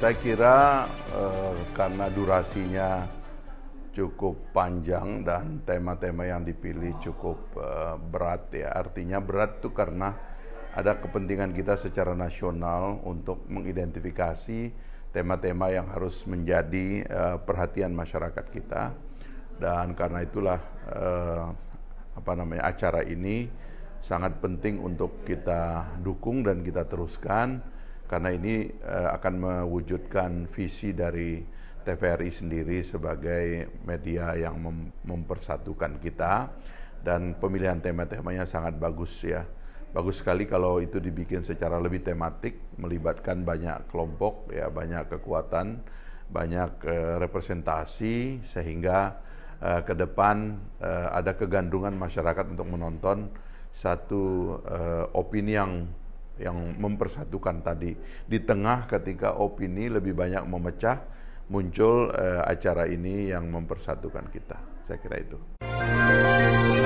Saya kira eh, karena durasinya cukup panjang dan tema-tema yang dipilih cukup eh, berat ya. Artinya berat itu karena ada kepentingan kita secara nasional untuk mengidentifikasi tema-tema yang harus menjadi eh, perhatian masyarakat kita. Dan karena itulah eh, apa namanya acara ini sangat penting untuk kita dukung dan kita teruskan karena ini uh, akan mewujudkan visi dari TVRI sendiri sebagai media yang mem mempersatukan kita dan pemilihan tema-temanya sangat bagus ya. Bagus sekali kalau itu dibikin secara lebih tematik, melibatkan banyak kelompok ya, banyak kekuatan, banyak uh, representasi sehingga uh, ke depan uh, ada kegandungan masyarakat untuk menonton satu uh, opini yang yang mempersatukan tadi. Di tengah ketika opini lebih banyak memecah, muncul uh, acara ini yang mempersatukan kita. Saya kira itu.